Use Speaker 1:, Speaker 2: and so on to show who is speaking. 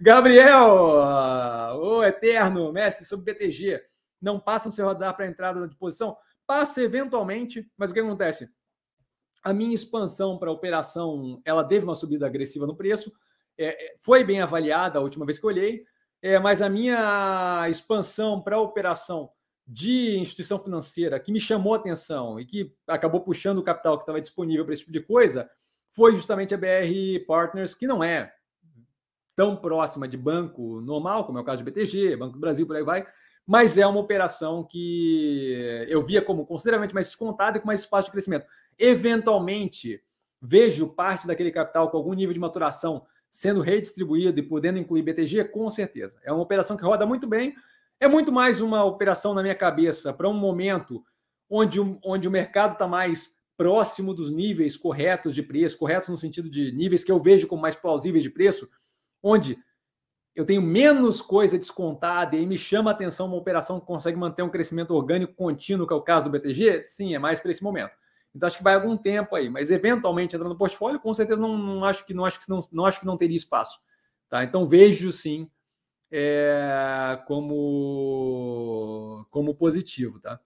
Speaker 1: Gabriel, o eterno Messi sobre BTG, não passa no seu radar para entrada de posição? Passa eventualmente, mas o que acontece? A minha expansão para operação, ela teve uma subida agressiva no preço, é, é, foi bem avaliada a última vez que eu olhei, é, mas a minha expansão para operação de instituição financeira que me chamou a atenção e que acabou puxando o capital que estava disponível para esse tipo de coisa foi justamente a BR Partners, que não é tão próxima de banco normal, como é o caso do BTG, Banco do Brasil, por aí vai, mas é uma operação que eu via como consideravelmente mais descontada e com mais espaço de crescimento. Eventualmente, vejo parte daquele capital com algum nível de maturação sendo redistribuído e podendo incluir BTG, com certeza. É uma operação que roda muito bem, é muito mais uma operação na minha cabeça para um momento onde, onde o mercado está mais próximo dos níveis corretos de preço, corretos no sentido de níveis que eu vejo como mais plausíveis de preço, onde eu tenho menos coisa descontada e aí me chama a atenção uma operação que consegue manter um crescimento orgânico contínuo, que é o caso do BTG? Sim, é mais para esse momento. Então acho que vai algum tempo aí, mas eventualmente entrando no portfólio, com certeza não, não acho que não acho que não, não acho que não teria espaço, tá? Então vejo sim é, como como positivo, tá?